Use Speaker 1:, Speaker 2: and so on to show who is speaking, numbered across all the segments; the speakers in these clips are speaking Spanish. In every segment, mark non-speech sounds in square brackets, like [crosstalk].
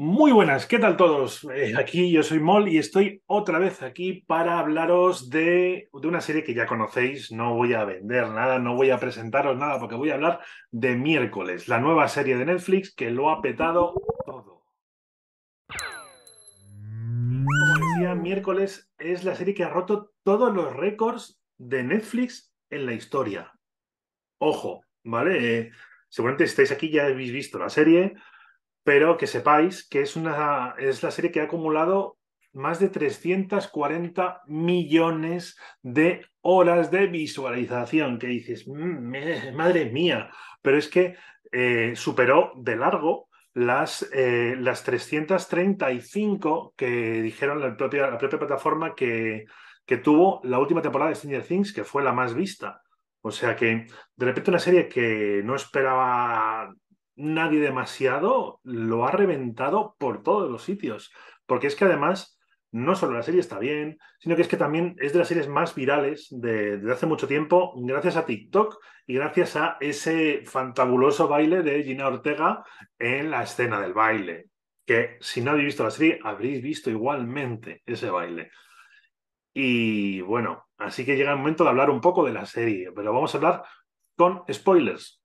Speaker 1: Muy buenas, ¿qué tal todos? Eh, aquí yo soy Mol y estoy otra vez aquí para hablaros de, una serie que ya conocéis, no voy a vender nada, no voy a presentaros nada, porque voy a hablar de miércoles, la nueva serie de Netflix que lo ha petado todo. Como decía, miércoles es la serie que ha roto todos los récords de Netflix en la historia. Ojo, ¿vale? Eh, seguramente estáis aquí, ya habéis visto la serie pero que sepáis que es, una, es la serie que ha acumulado más de 340 millones de horas de visualización, que dices, mm, eh, madre mía, pero es que eh, superó de largo las, eh, las 335 que dijeron la propia, la propia plataforma que, que tuvo la última temporada de Stranger Things, que fue la más vista. O sea que de repente una serie que no esperaba nadie demasiado, lo ha reventado por todos los sitios. Porque es que además, no solo la serie está bien, sino que es que también es de las series más virales de, hace mucho tiempo, gracias a TikTok y gracias a ese fantabuloso baile de Gina Ortega en la escena del baile. Que si no habéis visto la serie, habréis visto igualmente ese baile. Y bueno, así que llega el momento de hablar un poco de la serie, pero vamos a hablar con spoilers,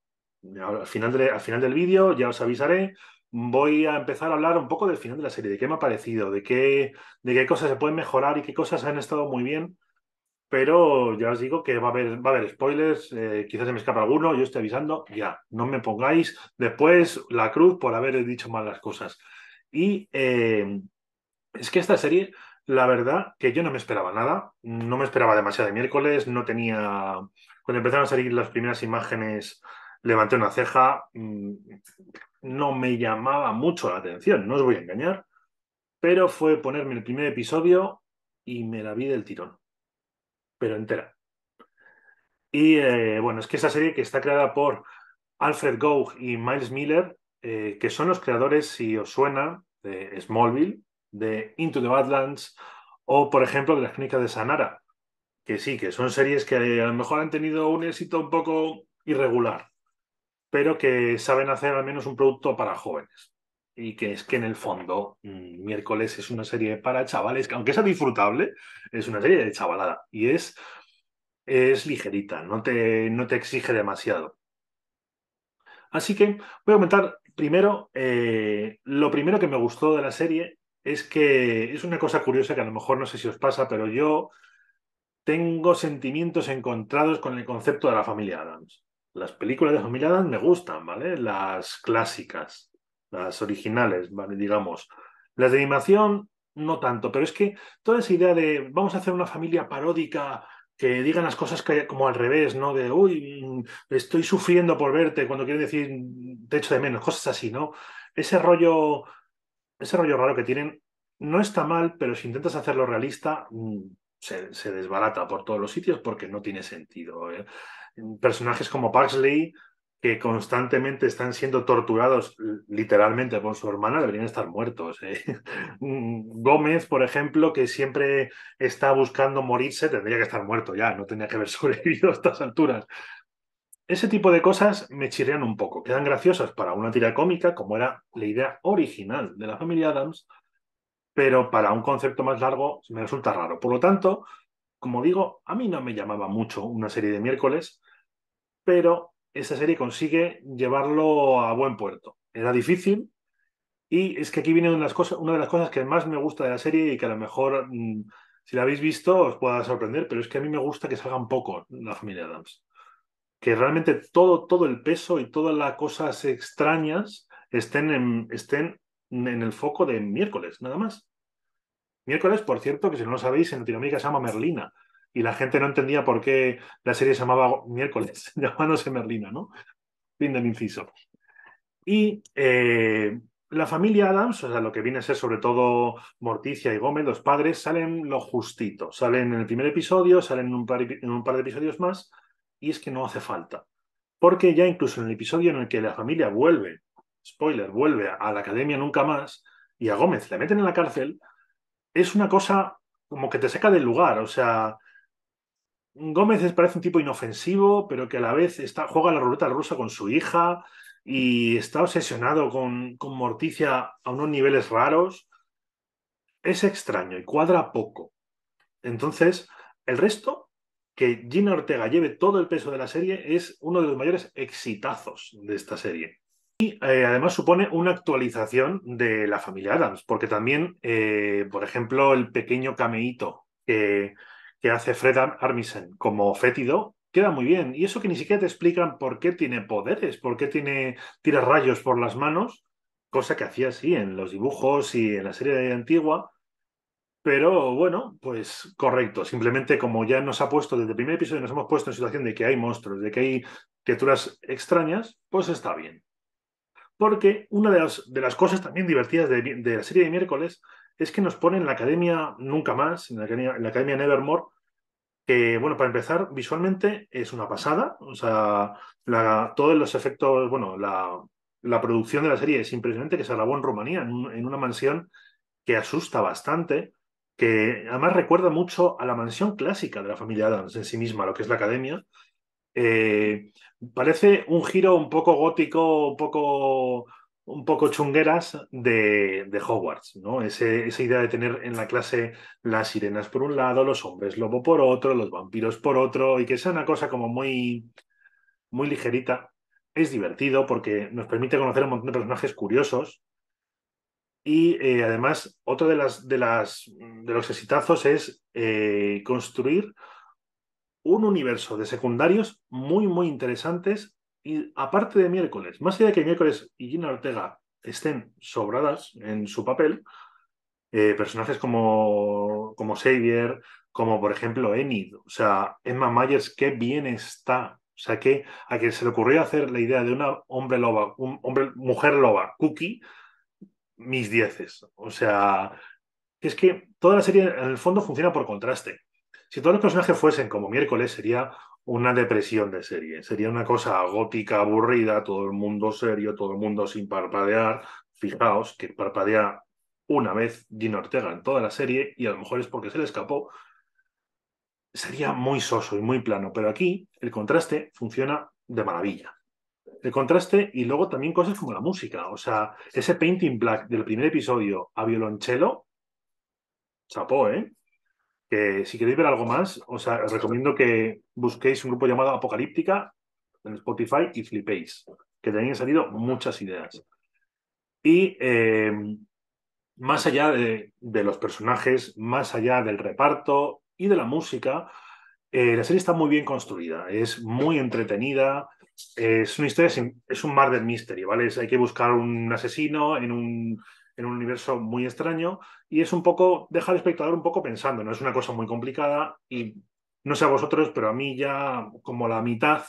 Speaker 1: al final, al final del vídeo ya os avisaré, voy a empezar a hablar un poco del final de la serie, de qué me ha parecido, de qué, de qué cosas se pueden mejorar y qué cosas han estado muy bien. Pero ya os digo que va a haber, va a haber spoilers, eh, quizás se me escapa alguno, yo estoy avisando, ya, no me pongáis después la cruz por haber dicho mal las cosas. Y eh, es que esta serie, la verdad, que yo no me esperaba nada, no me esperaba demasiado de miércoles, no tenía... Cuando empezaron a salir las primeras imágenes levanté una ceja, mm, no me llamaba mucho la atención, no os voy a engañar, pero fue ponerme el primer episodio y me la vi del tirón, pero entera. Y eh, bueno, es que esa serie que está creada por Alfred Gough y Miles Miller, eh, que son los creadores, si os suena, de Smallville, de Into the Badlands o, por ejemplo, de las clínicas de Sanara, que sí, que son series que a lo mejor han tenido un éxito un poco irregular, pero que saben hacer al menos un producto para jóvenes. Y que es que en el fondo, mm, miércoles es una serie para chavales, que aunque sea disfrutable, es una serie de chavalada. Y es, es ligerita, no te, no te exige demasiado. Así que voy a comentar primero, eh, lo primero que me gustó de la serie es que es una cosa curiosa que a lo mejor no sé si os pasa, pero yo tengo sentimientos encontrados con el concepto de la familia Adams. Las películas de familia me gustan, ¿vale? Las clásicas, las originales, ¿vale? Digamos. Las de animación, no tanto, pero es que toda esa idea de vamos a hacer una familia paródica que digan las cosas como al revés, ¿no? De, uy, mm, estoy sufriendo por verte, cuando quieren decir, mm, te echo de menos, cosas así, ¿no? Ese rollo, ese rollo raro que tienen no está mal, pero si intentas hacerlo realista, mm, se, se desbarata por todos los sitios porque no tiene sentido. ¿eh? personajes como Paxley, que constantemente están siendo torturados literalmente por su hermana, deberían estar muertos. ¿eh? [laughs] Mm, Gómez, por ejemplo, que siempre está buscando morirse, tendría que estar muerto ya, no tenía que haber [laughs] sobrevivido a estas alturas. Ese tipo de cosas me chirrean un poco, quedan graciosas para una tira cómica, como era la idea original de la familia Adams, pero para un concepto más largo me resulta raro. Por lo tanto, como digo, a mí no me llamaba mucho una serie de miércoles, pero esa serie consigue llevarlo a buen puerto. Era difícil y es que aquí viene una de las cosas, que más me gusta de la serie y que a lo mejor, mm, si la habéis visto, os pueda sorprender, pero es que a mí me gusta que salgan poco la familia Adams. Que realmente todo, todo el peso y todas las cosas extrañas estén estén en el foco de miércoles, nada más. Miércoles, por cierto, que si no lo sabéis, en Latinoamérica se llama Merlina y la gente no entendía por qué la serie se llamaba miércoles, de [laughs] llamándose Merlina, ¿no? Fin del inciso. Y eh, la familia Adams, o sea, lo que viene a ser sobre todo Morticia y Gómez, los padres, salen lo justito. Salen en el primer episodio, salen en un par, en un par de episodios más, y es que no hace falta. Porque ya incluso en el episodio en el que la familia vuelve, spoiler, vuelve a la academia nunca más, y a Gómez le meten en la cárcel, es una cosa como que te saca del lugar. O sea, Gómez parece un tipo inofensivo, pero que a la vez está, juega la ruleta rusa con su hija y está obsesionado con, con Morticia a unos niveles raros. Es extraño y cuadra poco. Entonces, el resto, que Gina Ortega lleve todo el peso de la serie, es uno de los mayores exitazos de esta serie. Y eh, además supone una actualización de la familia Adams, porque también, eh, por ejemplo, el pequeño cameíto que que hace Fred Armisen como fétido queda muy bien. Y eso que ni siquiera te explican por qué tiene poderes, por qué tiene, tira rayos por las manos, cosa que hacía así en los dibujos y en la serie de antigua. Pero bueno, pues correcto. Simplemente como ya nos ha puesto desde el primer episodio, nos hemos puesto en situación de que hay monstruos, de que hay criaturas extrañas, pues está bien porque una de las, de las cosas también divertidas de, la serie de miércoles es que nos pone en la Academia Nunca Más, en la Academia, Nevermore, que, bueno, para empezar, visualmente es una pasada, o sea, todos los efectos, bueno, la, producción de la serie es impresionante, que se grabó en Rumanía, en, en una mansión que asusta bastante, que además recuerda mucho a la mansión clásica de la familia Adams en sí misma, lo que es la Academia, eh, parece un giro un poco gótico, un poco, un poco chungueras de, de Hogwarts, ¿no? esa idea de tener en la clase las sirenas por un lado, los hombres lobo por otro, los vampiros por otro, y que sea una cosa como muy, muy ligerita. Es divertido porque nos permite conocer un montón de personajes curiosos. Y eh, además, otro de, las, de, las, de los exitazos es eh, construir un universo de secundarios muy, muy interesantes. Y aparte de miércoles, más allá de que miércoles y Gina Ortega estén sobradas en su papel, eh, personajes como, como Xavier, como por ejemplo Enid, o sea, Emma Myers, qué bien está. O sea, que a quien se le ocurrió hacer la idea de una hombre loba, un hombre, mujer loba, cookie, mis dieces. O sea, es que toda la serie en el fondo funciona por contraste. Si todos los personajes fuesen como miércoles, sería una depresión de serie. Sería una cosa gótica, aburrida, todo el mundo serio, todo el mundo sin parpadear. Fijaos que parpadea una vez Gino Ortega en toda la serie y a lo mejor es porque se le escapó. Sería muy soso y muy plano, pero aquí el contraste funciona de maravilla. El contraste y luego también cosas como la música, o sea, ese painting black del primer episodio a violonchelo, chapó, ¿eh? si queréis ver algo más, os, recomiendo que busquéis un grupo llamado Apocalíptica en Spotify y flipéis, que también han salido muchas ideas. Y eh, más allá de, los personajes, más allá del reparto y de la música, eh, la serie está muy bien construida, es muy entretenida, es una historia, es un murder mystery, ¿vale? hay que buscar un asesino en un en un universo muy extraño y es un poco, deja al espectador un poco pensando, no es una cosa muy complicada y no sé a vosotros, pero a mí ya como la mitad,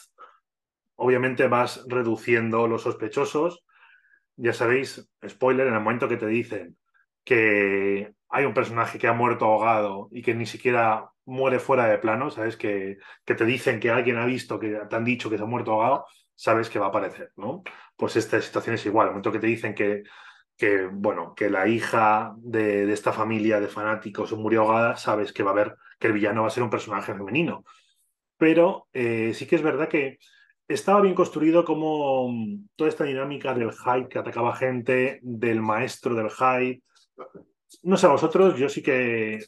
Speaker 1: obviamente vas reduciendo los sospechosos. Ya sabéis, spoiler, en el momento que te dicen que hay un personaje que ha muerto ahogado y que ni siquiera muere fuera de plano, sabes que, que te dicen que alguien ha visto, que te han dicho que se ha muerto ahogado, sabes que va a aparecer, ¿no? Pues esta situación es igual, en el momento que te dicen que que, bueno, que la hija de, esta familia de fanáticos murió ahogada, sabes que va a haber, que el villano va a ser un personaje femenino. Pero eh, sí que es verdad que estaba bien construido como mm, toda esta dinámica del hype que atacaba gente, del maestro del hype. No sé, a vosotros, yo sí que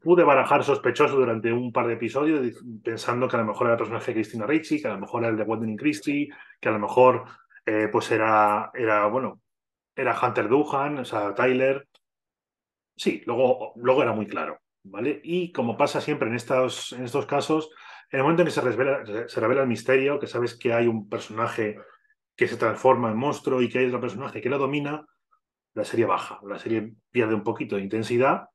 Speaker 1: pude barajar sospechoso durante un par de episodios pensando que a lo mejor era el personaje de Cristina Ricci, que a lo mejor era el de Wendy Christie, que a lo mejor eh, pues era, era, bueno, era Hunter Duhan, o sea, Tyler. Sí, luego, luego era muy claro, ¿vale? Y como pasa siempre en estos, en estos casos, en el momento en que se, revela, se revela el misterio, que sabes que hay un personaje que se transforma en monstruo y que hay otro personaje que lo domina, la serie baja, la serie pierde un poquito de intensidad,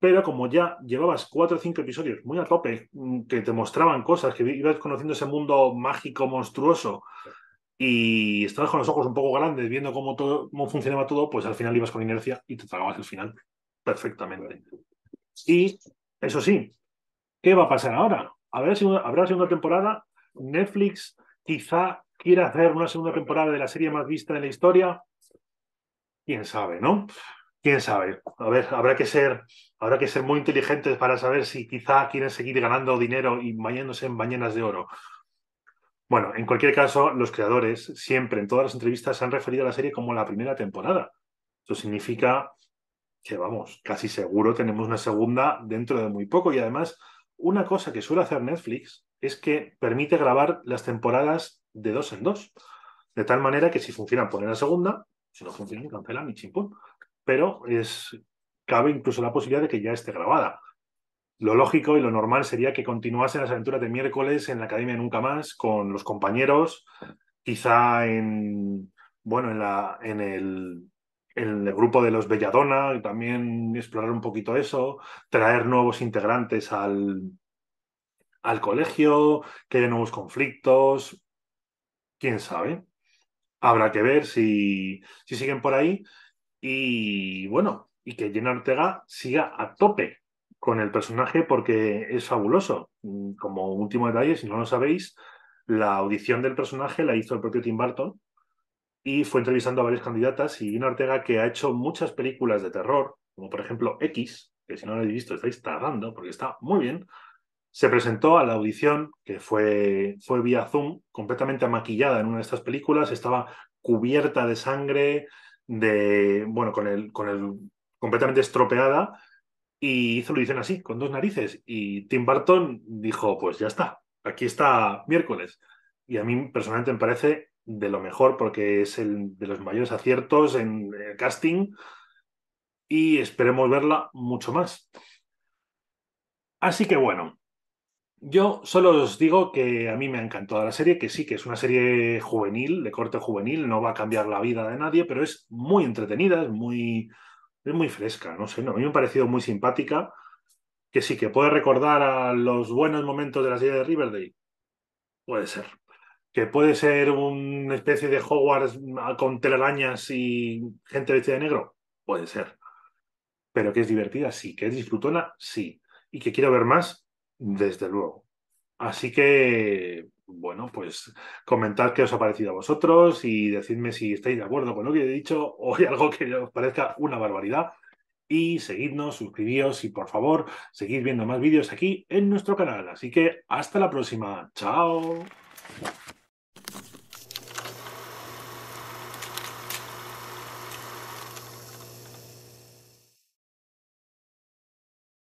Speaker 1: pero como ya llevabas cuatro o cinco episodios muy a tope, mm, que te mostraban cosas, que ibas conociendo ese mundo mágico, monstruoso, y estabas con los ojos un poco grandes viendo cómo, todo, cómo funcionaba todo, pues al final ibas con inercia y te tragabas el final perfectamente. Y eso sí, ¿qué va a pasar ahora? ¿Habrá segunda, habrá segunda temporada? ¿Netflix quizá quiera hacer una segunda temporada de la serie más vista en la historia? Quién sabe, ¿no? Quién sabe. A ver, habrá que ser, habrá que ser muy inteligentes para saber si quizá quieren seguir ganando dinero y bañándose en bañenas de oro bueno, en cualquier caso, los creadores siempre en todas las entrevistas se han referido a la serie como la primera temporada. Eso significa que, vamos, casi seguro tenemos una segunda dentro de muy poco. Y además, una cosa que suele hacer Netflix es que permite grabar las temporadas de dos en dos. De tal manera que si funcionan, ponen la segunda, si no funcionan, cancelan y chimpón. Pero es, cabe incluso la posibilidad de que ya esté grabada lo lógico y lo normal sería que continuasen las aventuras de miércoles en la Academia Nunca Más con los compañeros, quizá en, bueno, en, la, en, el, el grupo de los Belladona, también explorar un poquito eso, traer nuevos integrantes al, al colegio, que haya nuevos conflictos, quién sabe. Habrá que ver si, si siguen por ahí y bueno, y que Jenna Ortega siga a tope con el personaje porque es fabuloso. Mm, como último detalle, si no lo sabéis, la audición del personaje la hizo el propio Tim Burton y fue entrevistando a varias candidatas y una Ortega que ha hecho muchas películas de terror, como por ejemplo X, que si no lo habéis visto estáis tardando porque está muy bien, se presentó a la audición que fue, fue vía Zoom, completamente maquillada en una de estas películas, estaba cubierta de sangre, de, bueno, con el, con el completamente estropeada y hizo lo dicen así, con dos narices. Y Tim Burton dijo, pues ya está, aquí está miércoles. Y a mí personalmente me parece de lo mejor porque es el de los mayores aciertos en casting y esperemos verla mucho más. Así que bueno, yo solo os digo que a mí me ha encantado la serie, que sí, que es una serie juvenil, de corte juvenil, no va a cambiar la vida de nadie, pero es muy entretenida, es muy es muy fresca, no sé, no, a mí me ha parecido muy simpática, que sí, que puede recordar a los buenos momentos de la serie de Riverdale. Puede ser. Que puede ser una especie de Hogwarts ah, con telarañas y gente vestida de negro. Puede ser. Pero que es divertida, sí. Que es disfrutona, sí. Y que quiero ver más, desde luego. Así que bueno, pues comentad qué os ha parecido a vosotros y decidme si estáis de acuerdo con lo que he dicho o hay algo que os parezca una barbaridad. Y seguidnos, suscribíos y por favor, seguid viendo más vídeos aquí en nuestro canal. Así que hasta la próxima. Chao.